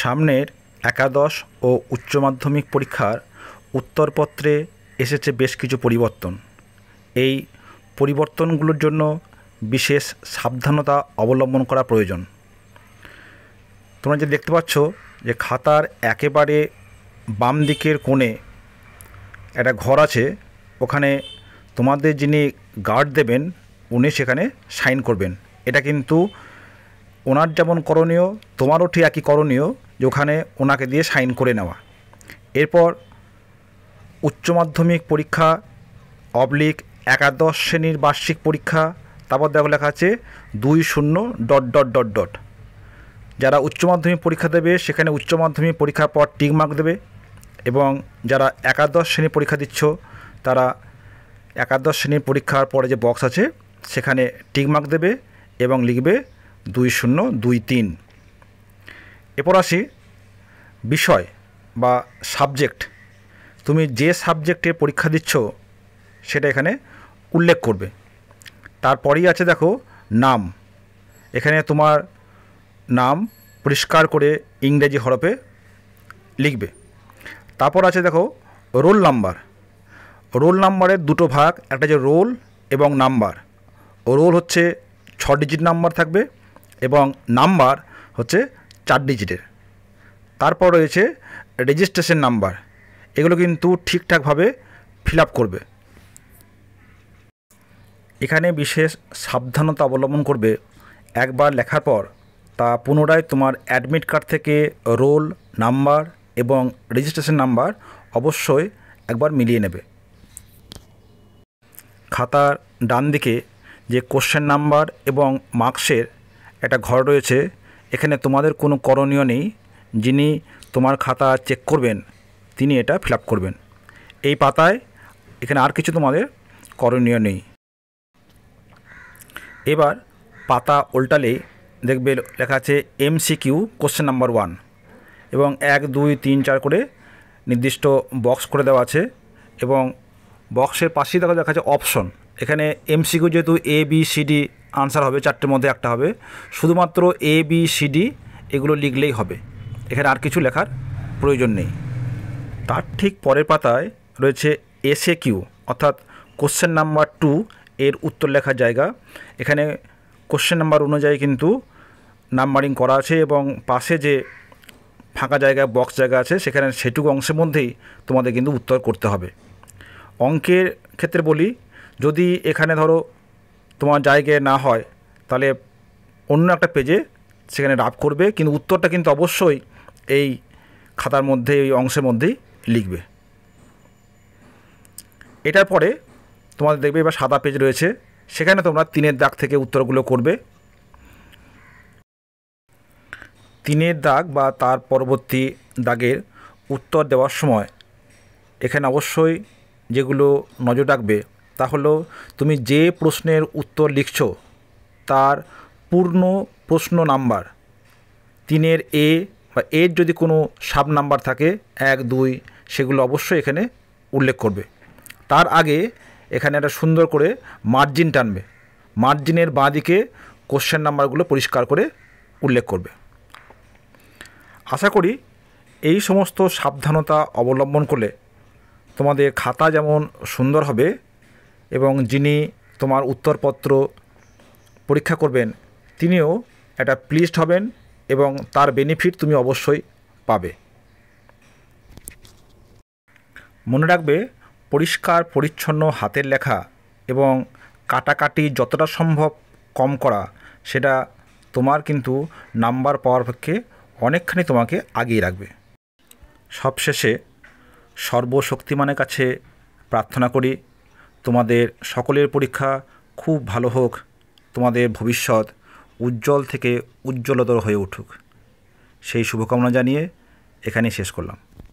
সামনের একাদশ ও উচ্চ মাধ্যমিক পরীক্ষার উত্তরপত্রে এসেছে বেশ কিছু পরিবর্তন এই পরিবর্তনগুলোর জন্য বিশেষ সাবধানতা অবলম্বন করা প্রয়োজন তোমরা যে দেখতে পাচ্ছ যে খাতার একেবারে বাম দিকের কোণে একটা ঘর আছে ওখানে তোমাদের যিনি গার্ড দেবেন উনি সেখানে সাইন করবেন এটা কিন্তু ওনার যেমন করণীয় তোমারও ঠিক একই করণীয় যে ওখানে ওনাকে দিয়ে সাইন করে নেওয়া এরপর উচ্চ মাধ্যমিক পরীক্ষা অবলিক একাদশ শ্রেণীর বার্ষিক পরীক্ষা তারপর দেখো লেখা আছে দুই শূন্য ডট ডট ডট ডট যারা উচ্চ মাধ্যমিক পরীক্ষা দেবে সেখানে উচ্চ মাধ্যমিক পরীক্ষার পর টিক মার্ক দেবে এবং যারা একাদশ শ্রেণীর পরীক্ষা দিচ্ছ তারা একাদশ শ্রেণীর পরীক্ষার পরে যে বক্স আছে সেখানে টিক মার্ক দেবে এবং লিখবে দুই শূন্য দুই তিন এরপর আসি বিষয় বা সাবজেক্ট তুমি যে সাবজেক্টে পরীক্ষা দিচ্ছ সেটা এখানে উল্লেখ করবে তারপরেই আছে দেখো নাম এখানে তোমার নাম পরিষ্কার করে ইংরেজি হরফে লিখবে তারপর আছে দেখো রোল নাম্বার রোল নাম্বারের দুটো ভাগ একটা যে রোল এবং নাম্বার রোল হচ্ছে ছ ডিজিট নাম্বার থাকবে এবং নাম্বার হচ্ছে চার ডিজিটের তারপর রয়েছে রেজিস্ট্রেশন নাম্বার এগুলো কিন্তু ঠিকঠাকভাবে ফিল করবে এখানে বিশেষ সাবধানতা অবলম্বন করবে একবার লেখার পর তা পুনরায় তোমার অ্যাডমিট কার্ড থেকে রোল নাম্বার এবং রেজিস্ট্রেশন নাম্বার অবশ্যই একবার মিলিয়ে নেবে খাতার ডান দিকে যে কোশ্চেন নাম্বার এবং মার্কসের একটা ঘর রয়েছে এখানে তোমাদের কোনো করণীয় নেই যিনি তোমার খাতা চেক করবেন তিনি এটা ফিল করবেন এই পাতায় এখানে আর কিছু তোমাদের করণীয় নেই এবার পাতা উল্টালে দেখবে লেখা আছে এমসিকিউ কোশ্চেন নাম্বার ওয়ান এবং এক দুই তিন চার করে নির্দিষ্ট বক্স করে দেওয়া আছে এবং বক্সের পাশেই দেখা দেখা যাচ্ছে অপশন এখানে এমসিকিউ যেহেতু A B C D answer হবে চারটের মধ্যে একটা হবে শুধুমাত্র এ বি সি ডি এগুলো লিখলেই হবে এখানে আর কিছু লেখার প্রয়োজন নেই তার ঠিক পরের পাতায় রয়েছে এসএ কিউ অর্থাৎ কোশ্চেন নাম্বার টু এর উত্তর লেখার জায়গা এখানে কোশ্চেন নাম্বার অনুযায়ী কিন্তু নাম্বারিং করা আছে এবং পাশে যে ফাঁকা জায়গায় বক্স জায়গা আছে সেখানে সেটুকু অংশের মধ্যেই তোমাদের কিন্তু উত্তর করতে হবে অঙ্কের ক্ষেত্রে বলি যদি এখানে ধরো তোমার জায়গায় না হয় তাহলে অন্য একটা পেজে সেখানে রাফ করবে কিন্তু উত্তরটা কিন্তু অবশ্যই এই খাতার মধ্যে এই অংশের মধ্যেই লিখবে এটার পরে তোমাদের দেখবে এবার সাদা পেজ রয়েছে সেখানে তোমরা তিনের দাগ থেকে উত্তরগুলো করবে তিনের দাগ বা তার পরবর্তী দাগের উত্তর দেওয়ার সময় এখানে অবশ্যই যেগুলো নজর রাখবে তা হলো তুমি যে প্রশ্নের উত্তর লিখছ তার পূর্ণ প্রশ্ন নাম্বার তিনের এ বা এর যদি কোনো সাব নাম্বার থাকে এক দুই সেগুলো অবশ্যই এখানে উল্লেখ করবে তার আগে এখানে একটা সুন্দর করে মার্জিন টানবে মার্জিনের বাঁ দিকে কোশ্চেন নাম্বারগুলো পরিষ্কার করে উল্লেখ করবে আশা করি এই সমস্ত সাবধানতা অবলম্বন করলে তোমাদের খাতা যেমন সুন্দর হবে এবং যিনি তোমার উত্তরপত্র পরীক্ষা করবেন তিনিও এটা প্লিজড হবেন এবং তার বেনিফিট তুমি অবশ্যই পাবে মনে রাখবে পরিষ্কার পরিচ্ছন্ন হাতের লেখা এবং কাটাকাটি যতটা সম্ভব কম করা সেটা তোমার কিন্তু নাম্বার পাওয়ার পক্ষে অনেকখানি তোমাকে আগিয়ে রাখবে সবশেষে সর্বশক্তিমানের কাছে প্রার্থনা করি তোমাদের সকলের পরীক্ষা খুব ভালো হোক তোমাদের ভবিষ্যৎ উজ্জ্বল থেকে উজ্জ্বলতর হয়ে উঠুক সেই শুভকামনা জানিয়ে এখানেই শেষ করলাম